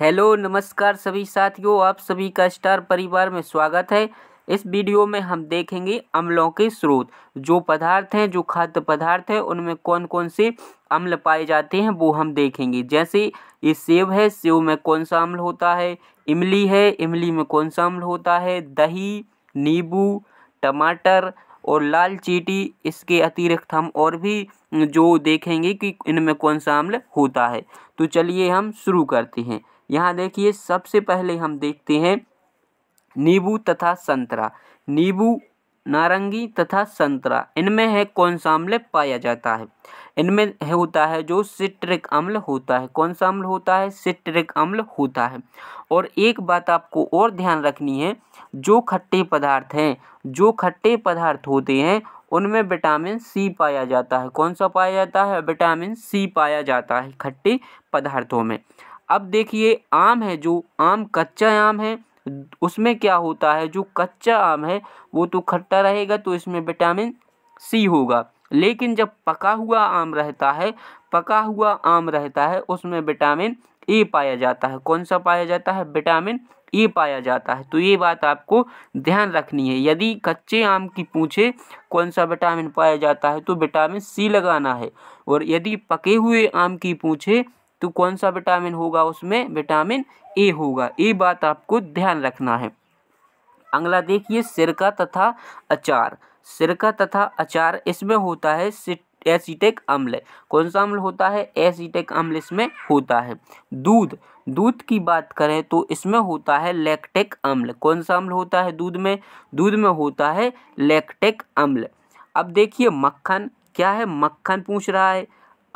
hello नमस्कार सभी साथियों आप सभी का स्टार परिवार में स्वागत है इस वीडियो में हम देखेंगे अम्लों के स्रोत जो पदार्थ हैं जो खाद्य पदार्थ हैं उनमें कौन कौन से अम्ल पाए जाते हैं वो हम देखेंगे जैसे ये सेब है सेब में कौन सा अम्ल होता है इमली है इमली में कौन सा अम्ल होता है दही नींबू टमाटर और लाल चीटी इसके अतिरिक्त हम और भी जो देखेंगे कि इनमें कौन सा अम्ल होता है तो चलिए हम शुरू करते हैं यहाँ देखिए सबसे पहले हम देखते हैं नींबू तथा संतरा नींबू नारंगी तथा संतरा इनमें है कौन सा अम्ल पाया जाता है इनमें होता है जो सिट्रिक अम्ल होता है कौन सा अम्ल होता है सिट्रिक अम्ल होता है और एक बात आपको और ध्यान रखनी है जो खट्टे पदार्थ हैं जो खट्टे पदार्थ होते हैं उनमें विटामिन सी पाया जाता है कौन सा पाया जाता है विटामिन सी पाया जाता है खट्टे पदार्थों में अब देखिए आम है जो आम कच्चा आम है उसमें क्या होता है जो कच्चा आम है वो तो खट्टा रहेगा तो इसमें विटामिन सी होगा लेकिन जब पका हुआ आम रहता है पका हुआ आम रहता है उसमें विटामिन ए पाया जाता है कौन सा पाया जाता है विटामिन ए पाया जाता है तो ये बात आपको ध्यान रखनी है यदि कच्चे आम की पूछे कौन सा विटामिन पाया जाता है तो विटामिन सी लगाना है और यदि पके हुए आम की पूछे तो कौन सा विटामिन होगा उसमें विटामिन ए होगा ये बात आपको ध्यान रखना है अगला देखिए सिरका तथा अचार सिरका तथा अचार इसमें होता है एसिटिक अम्ल कौन सा अम्ल होता है एसिटिक अम्ल इसमें होता है दूध दूध की बात करें तो इसमें होता है लैक्टिक अम्ल कौन सा अम्ल होता है दूध में दूध में होता है लैक्टिक अम्ल अब देखिए मक्खन क्या है मक्खन पूछ रहा है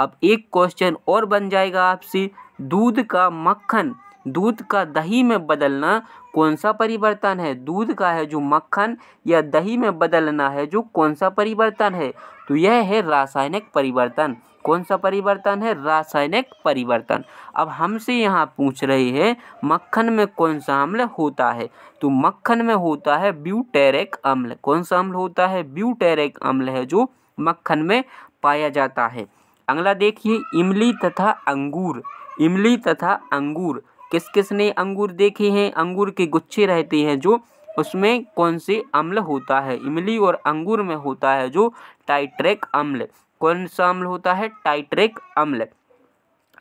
अब एक क्वेश्चन और बन जाएगा आपसे दूध का मक्खन दूध का दही में बदलना कौन सा परिवर्तन है दूध का है जो मक्खन या दही में बदलना है जो कौन सा परिवर्तन है तो यह है रासायनिक परिवर्तन कौन सा परिवर्तन है रासायनिक परिवर्तन अब हमसे यहाँ पूछ रहे हैं मक्खन में कौन सा अम्ल होता है तो मक्खन में होता है ब्यूटेरिक अम्ल कौन सा अम्ल होता है ब्यूटेरिक अम्ल है जो मक्खन में पाया जाता है अगला देखिए इमली तथा अंगूर इमली तथा अंगूर किस किस ने अंगूर देखे हैं अंगूर के गुच्छे रहते हैं जो उसमें कौन से अम्ल होता है इमली और अंगूर में होता है जो टाइट्रेक अम्ल कौन सा अम्ल होता है टाइट्रेक अम्ल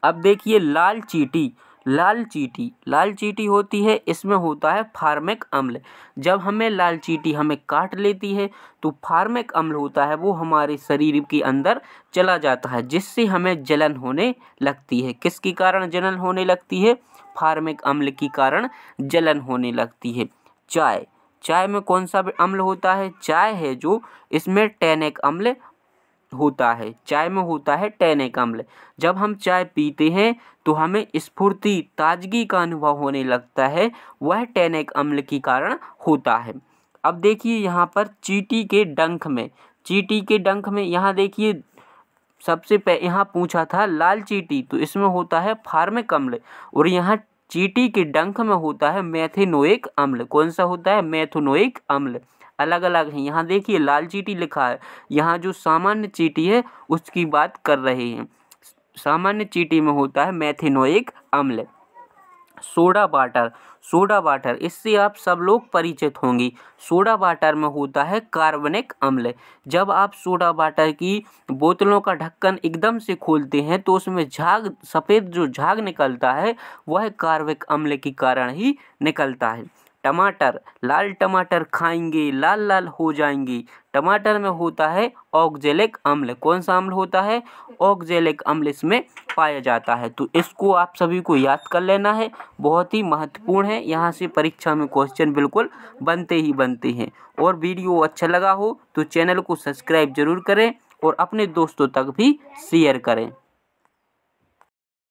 अब देखिए लाल चीटी लाल चीटी लाल चीटी होती है इसमें होता है फार्मिक अम्ल जब हमें लाल चीटी हमें काट लेती है तो फार्मिक अम्ल होता है वो हमारे शरीर के अंदर चला जाता है जिससे हमें जलन होने लगती है किसके कारण जलन होने लगती है फार्मिक अम्ल के कारण जलन होने लगती है चाय चाय में कौन सा अम्ल होता है चाय है जो इसमें टैनिक अम्ल होता है चाय में होता है टैनिक अम्ल जब हम चाय पीते हैं तो हमें स्फूर्ति ताजगी का अनुभव होने लगता है वह टैनिक अम्ल के कारण होता है अब देखिए यहाँ पर चीटी के डंख में चीटी के डंख में यहाँ देखिए सबसे पह यहाँ पूछा था लाल चीटी तो इसमें होता है फार्मिक अम्ल और यहाँ चीटी के डंख में होता है मैथेनोइक अम्ल कौन सा होता है मैथेनोइक अम्ल अलग अलग हैं यहाँ देखिए लाल चीटी लिखा है यहाँ जो सामान्य चीटी है उसकी बात कर रहे हैं सामान्य चीटी में होता है मैथिनोइक अम्ल सोडा वाटर सोडा वाटर इससे आप सब लोग परिचित होंगी सोडा वाटर में होता है कार्बनिक अम्ल जब आप सोडा वाटर की बोतलों का ढक्कन एकदम से खोलते हैं तो उसमें झाग सफ़ेद जो झाग निकलता है वह कार्बनिक अम्ल के कारण ही निकलता है टमाटर लाल टमाटर खाएंगे लाल लाल हो जाएंगे टमाटर में होता है ऑक्जेलिक अम्ल कौन सा अम्ल होता है ऑक्जेलिक अम्ल इसमें पाया जाता है तो इसको आप सभी को याद कर लेना है बहुत ही महत्वपूर्ण है यहाँ से परीक्षा में क्वेश्चन बिल्कुल बनते ही बनते हैं और वीडियो अच्छा लगा हो तो चैनल को सब्सक्राइब जरूर करें और अपने दोस्तों तक भी शेयर करें